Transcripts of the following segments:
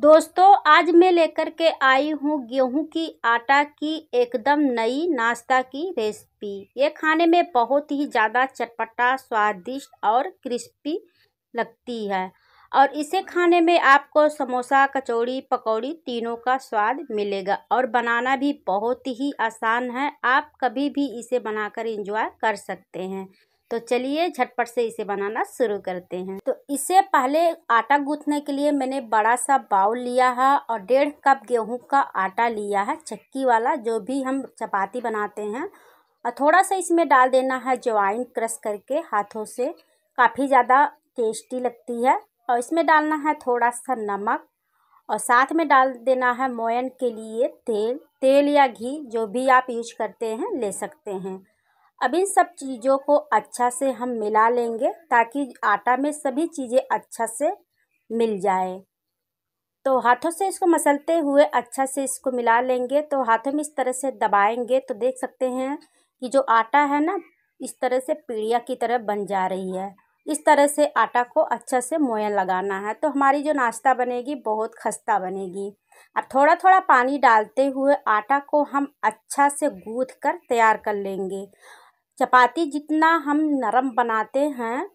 दोस्तों आज मैं लेकर के आई हूँ गेहूं की आटा की एकदम नई नाश्ता की रेसिपी ये खाने में बहुत ही ज़्यादा चटपटा स्वादिष्ट और क्रिस्पी लगती है और इसे खाने में आपको समोसा कचौड़ी पकौड़ी तीनों का स्वाद मिलेगा और बनाना भी बहुत ही आसान है आप कभी भी इसे बनाकर एंजॉय कर सकते हैं तो चलिए झटपट से इसे बनाना शुरू करते हैं तो इसे पहले आटा गूंथने के लिए मैंने बड़ा सा बाउल लिया है और डेढ़ कप गेहूं का आटा लिया है चक्की वाला जो भी हम चपाती बनाते हैं और थोड़ा सा इसमें डाल देना है ज्वाइन क्रश करके हाथों से काफ़ी ज़्यादा टेस्टी लगती है और इसमें डालना है थोड़ा सा नमक और साथ में डाल देना है मोयन के लिए तेल तेल या घी जो भी आप यूज करते हैं ले सकते हैं अब इन सब चीज़ों को अच्छा से हम मिला लेंगे ताकि आटा में सभी चीज़ें अच्छा से मिल जाए तो हाथों से इसको मसलते हुए अच्छा से इसको मिला लेंगे तो हाथों में इस तरह से दबाएंगे तो देख सकते हैं कि जो आटा है ना इस तरह से पीड़िया की तरह बन जा रही है इस तरह से आटा को अच्छा से मोयन लगाना है तो हमारी जो नाश्ता बनेगी बहुत खस्ता बनेगी अब थोड़ा थोड़ा पानी डालते हुए आटा को हम अच्छा से गूँथ कर तैयार कर लेंगे चपाती जितना हम नरम बनाते हैं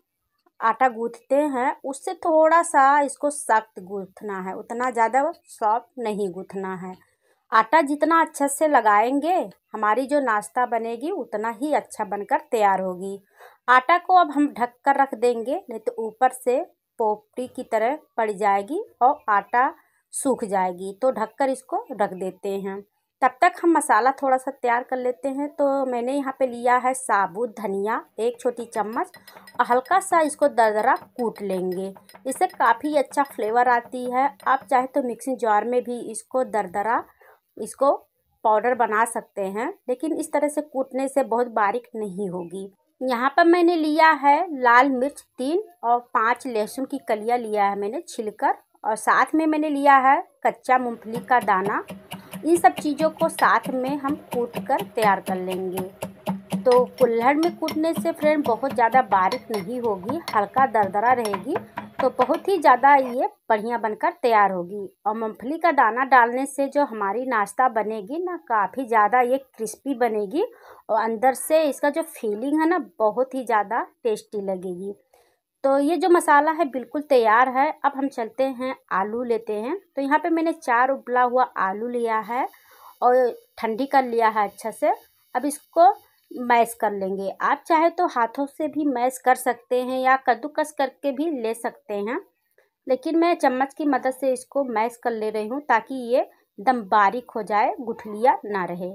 आटा गूँथते हैं उससे थोड़ा सा इसको सख्त गूँथना है उतना ज़्यादा सॉफ्ट नहीं गूँथना है आटा जितना अच्छे से लगाएंगे हमारी जो नाश्ता बनेगी उतना ही अच्छा बनकर तैयार होगी आटा को अब हम ढक कर रख देंगे नहीं तो ऊपर से पोपटी की तरह पड़ जाएगी और आटा सूख जाएगी तो ढककर इसको रख देते हैं तब तक हम मसाला थोड़ा सा तैयार कर लेते हैं तो मैंने यहाँ पे लिया है साबुत धनिया एक छोटी चम्मच और हल्का सा इसको दरदरा कूट लेंगे इससे काफ़ी अच्छा फ्लेवर आती है आप चाहे तो मिक्सिंग जार में भी इसको दरदरा इसको पाउडर बना सकते हैं लेकिन इस तरह से कूटने से बहुत बारीक नहीं होगी यहाँ पर मैंने लिया है लाल मिर्च तीन और पाँच लहसुन की कलिया लिया है मैंने छिलकर और साथ में मैंने लिया है कच्चा मूँगफली का दाना इन सब चीज़ों को साथ में हम कूट कर तैयार कर लेंगे तो कुल्हड़ में कूटने से फ्रेंड बहुत ज़्यादा बारीक नहीं होगी हल्का दरदरा रहेगी तो बहुत ही ज़्यादा ये बढ़िया बनकर तैयार होगी और मूँगफली का दाना डालने से जो हमारी नाश्ता बनेगी ना काफ़ी ज़्यादा ये क्रिस्पी बनेगी और अंदर से इसका जो फीलिंग है ना बहुत ही ज़्यादा टेस्टी लगेगी तो ये जो मसाला है बिल्कुल तैयार है अब हम चलते हैं आलू लेते हैं तो यहाँ पे मैंने चार उबला हुआ आलू लिया है और ठंडी कर लिया है अच्छा से अब इसको मैश कर लेंगे आप चाहे तो हाथों से भी मैश कर सकते हैं या कद्दूकस करके भी ले सकते हैं लेकिन मैं चम्मच की मदद से इसको मैश कर ले रही हूँ ताकि ये दम बारीक हो जाए गुठलिया ना रहे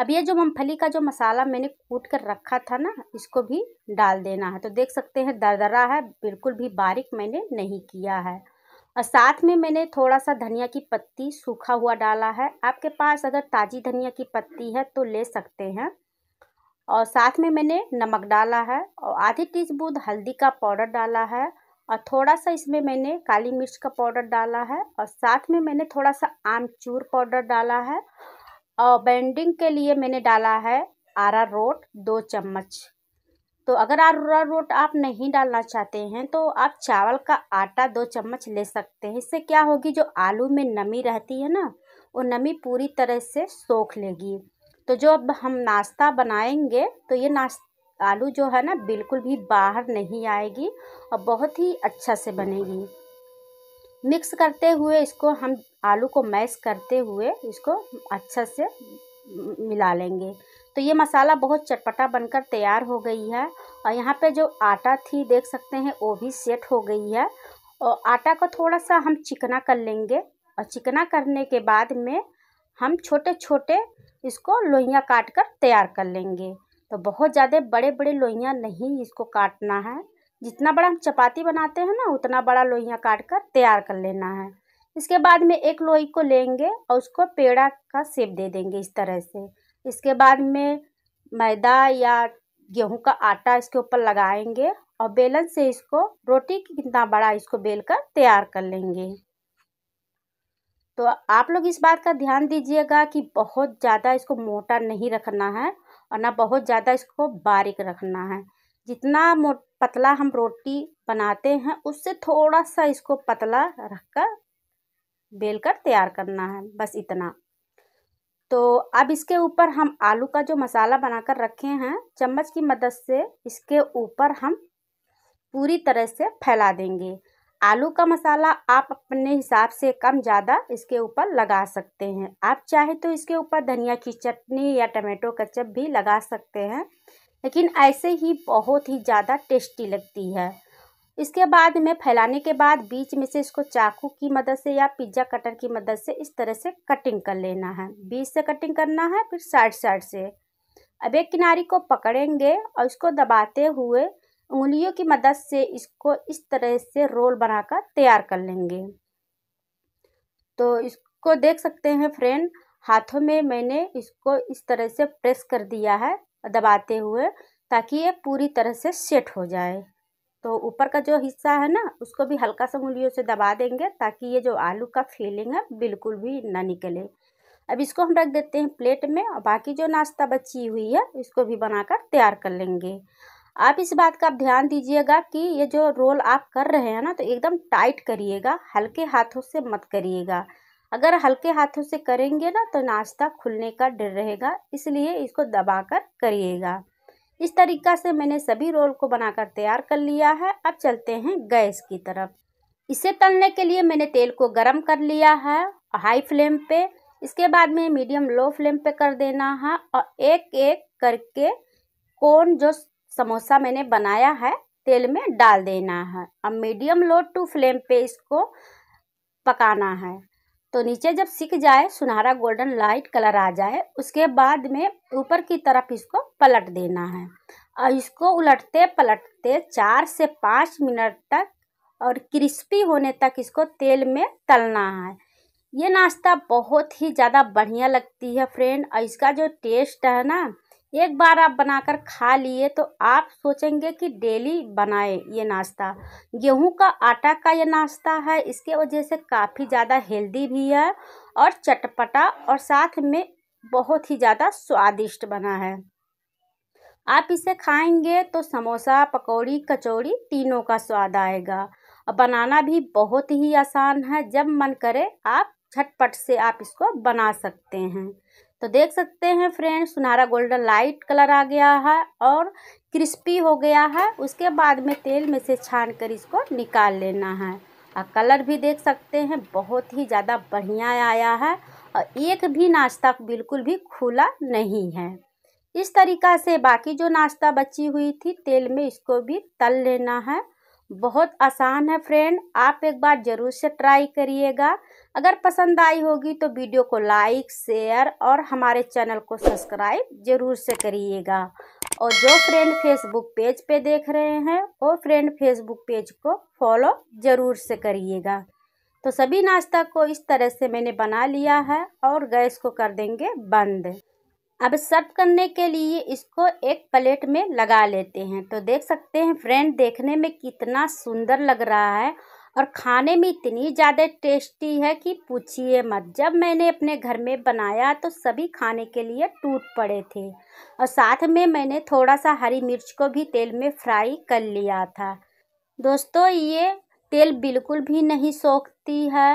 अब ये जो मूँगफली का जो मसाला मैंने कूट कर रखा था ना इसको भी डाल देना है तो देख सकते हैं दरदरा है बिल्कुल भी बारीक मैंने नहीं किया है और साथ में मैंने थोड़ा सा धनिया की पत्ती सूखा हुआ डाला है आपके पास अगर ताज़ी धनिया की पत्ती है तो ले सकते हैं और साथ में मैंने नमक डाला है और आधी टी स्पून हल्दी का पाउडर डाला है और थोड़ा सा इसमें मैंने काली मिर्च का पाउडर डाला है और साथ में मैंने थोड़ा सा आमचूर पाउडर डाला है और बैंडिंग के लिए मैंने डाला है आरा रोट दो चम्मच तो अगर आरा रोट आप नहीं डालना चाहते हैं तो आप चावल का आटा दो चम्मच ले सकते हैं इससे क्या होगी जो आलू में नमी रहती है ना वो नमी पूरी तरह से सोख लेगी तो जो अब हम नाश्ता बनाएंगे तो ये नाश्ता आलू जो है ना बिल्कुल भी बाहर नहीं आएगी और बहुत ही अच्छा से बनेगी मिक्स करते हुए इसको हम आलू को मैश करते हुए इसको अच्छा से मिला लेंगे तो ये मसाला बहुत चटपटा बनकर तैयार हो गई है और यहाँ पे जो आटा थी देख सकते हैं वो भी सेट हो गई है और आटा को थोड़ा सा हम चिकना कर लेंगे और चिकना करने के बाद में हम छोटे छोटे इसको लोहियाँ काट कर तैयार कर लेंगे तो बहुत ज़्यादा बड़े बड़े लोहियाँ नहीं इसको काटना है जितना बड़ा हम चपाती बनाते हैं ना उतना बड़ा लोहियाँ काट कर तैयार कर लेना है इसके बाद में एक लोई को लेंगे और उसको पेड़ा का सेप दे देंगे इस तरह से इसके बाद में मैदा या गेहूं का आटा इसके ऊपर लगाएंगे और बेलन से इसको रोटी कितना बड़ा इसको बेल कर तैयार कर लेंगे तो आप लोग इस बात का ध्यान दीजिएगा कि बहुत ज़्यादा इसको मोटा नहीं रखना है और ना बहुत ज़्यादा इसको बारीक रखना है जितना मोट पतला हम रोटी बनाते हैं उससे थोड़ा सा इसको पतला रख कर बेल कर तैयार करना है बस इतना तो अब इसके ऊपर हम आलू का जो मसाला बनाकर रखे हैं चम्मच की मदद से इसके ऊपर हम पूरी तरह से फैला देंगे आलू का मसाला आप अपने हिसाब से कम ज़्यादा इसके ऊपर लगा सकते हैं आप चाहे तो इसके ऊपर धनिया की चटनी या टमाटो कचप भी लगा सकते हैं लेकिन ऐसे ही बहुत ही ज़्यादा टेस्टी लगती है इसके बाद में फैलाने के बाद बीच में से इसको चाकू की मदद से या पिज्ज़ा कटर की मदद से इस तरह से कटिंग कर लेना है बीच से कटिंग करना है फिर साइड साइड से अब एक किनारी को पकड़ेंगे और इसको दबाते हुए उंगलियों की मदद से इसको इस तरह से रोल बनाकर तैयार कर लेंगे तो इसको देख सकते हैं फ्रेंड हाथों में मैंने इसको इस तरह से प्रेस कर दिया है दबाते हुए ताकि ये पूरी तरह से सेट हो जाए तो ऊपर का जो हिस्सा है ना उसको भी हल्का सा उंगलियों से दबा देंगे ताकि ये जो आलू का फीलिंग है बिल्कुल भी ना निकले अब इसको हम रख देते हैं प्लेट में और बाकी जो नाश्ता बची हुई है इसको भी बनाकर तैयार कर लेंगे आप इस बात का आप ध्यान दीजिएगा कि ये जो रोल आप कर रहे हैं ना तो एकदम टाइट करिएगा हल्के हाथों से मत करिएगा अगर हल्के हाथों से करेंगे ना तो नाश्ता खुलने का डर रहेगा इसलिए इसको दबाकर करिएगा इस तरीका से मैंने सभी रोल को बनाकर तैयार कर लिया है अब चलते हैं गैस की तरफ इसे तलने के लिए मैंने तेल को गरम कर लिया है हाई फ्लेम पे इसके बाद में मीडियम लो फ्लेम पे कर देना है और एक एक करके कोन जो समोसा मैंने बनाया है तेल में डाल देना है अब मीडियम लो टू फ्लेम पे इसको पकाना है तो नीचे जब सीख जाए सुनहरा गोल्डन लाइट कलर आ जाए उसके बाद में ऊपर की तरफ इसको पलट देना है और इसको उलटते पलटते चार से पाँच मिनट तक और क्रिस्पी होने तक इसको तेल में तलना है ये नाश्ता बहुत ही ज़्यादा बढ़िया लगती है फ्रेंड और इसका जो टेस्ट है ना एक बार आप बनाकर खा लिए तो आप सोचेंगे कि डेली बनाए ये नाश्ता गेहूं का आटा का ये नाश्ता है इसके वजह से काफ़ी ज़्यादा हेल्दी भी है और चटपटा और साथ में बहुत ही ज़्यादा स्वादिष्ट बना है आप इसे खाएंगे तो समोसा पकौड़ी कचौड़ी तीनों का स्वाद आएगा और बनाना भी बहुत ही आसान है जब मन करे आप झटपट से आप इसको बना सकते हैं तो देख सकते हैं फ्रेंड सुनहरा गोल्डन लाइट कलर आ गया है और क्रिस्पी हो गया है उसके बाद में तेल में से छान कर इसको निकाल लेना है और कलर भी देख सकते हैं बहुत ही ज़्यादा बढ़िया आया है और एक भी नाश्ता बिल्कुल भी खुला नहीं है इस तरीका से बाकी जो नाश्ता बची हुई थी तेल में इसको भी तल लेना है बहुत आसान है फ्रेंड आप एक बार ज़रूर से ट्राई करिएगा अगर पसंद आई होगी तो वीडियो को लाइक शेयर और हमारे चैनल को सब्सक्राइब ज़रूर से करिएगा और जो फ्रेंड फेसबुक पेज पे देख रहे हैं वो फ्रेंड फेसबुक पेज को फॉलो ज़रूर से करिएगा तो सभी नाश्ता को इस तरह से मैंने बना लिया है और गैस को कर देंगे बंद अब सर्व करने के लिए इसको एक प्लेट में लगा लेते हैं तो देख सकते हैं फ्रेंड देखने में कितना सुंदर लग रहा है और खाने में इतनी ज़्यादा टेस्टी है कि पूछिए मत जब मैंने अपने घर में बनाया तो सभी खाने के लिए टूट पड़े थे और साथ में मैंने थोड़ा सा हरी मिर्च को भी तेल में फ्राई कर लिया था दोस्तों ये तेल बिल्कुल भी नहीं सोखती है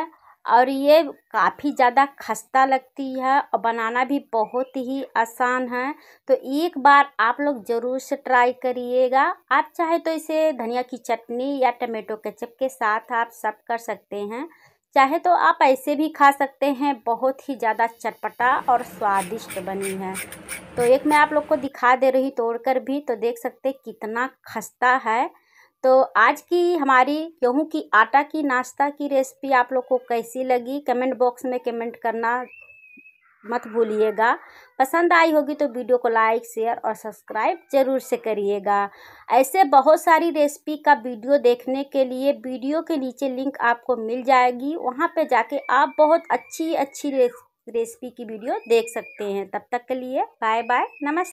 और ये काफ़ी ज़्यादा खस्ता लगती है और बनाना भी बहुत ही आसान है तो एक बार आप लोग ज़रूर से ट्राई करिएगा आप चाहे तो इसे धनिया की चटनी या टमेटो केचप के साथ आप सब कर सकते हैं चाहे तो आप ऐसे भी खा सकते हैं बहुत ही ज़्यादा चटपटा और स्वादिष्ट बनी है तो एक मैं आप लोग को दिखा दे रही तोड़ कर भी तो देख सकते कितना खस्ता है तो आज की हमारी गेहूँ की आटा की नाश्ता की रेसिपी आप लोग को कैसी लगी कमेंट बॉक्स में कमेंट करना मत भूलिएगा पसंद आई होगी तो वीडियो को लाइक शेयर और सब्सक्राइब जरूर से करिएगा ऐसे बहुत सारी रेसिपी का वीडियो देखने के लिए वीडियो के नीचे लिंक आपको मिल जाएगी वहाँ पे जाके आप बहुत अच्छी अच्छी रेसिपी की वीडियो देख सकते हैं तब तक के लिए बाय बाय नमस्ते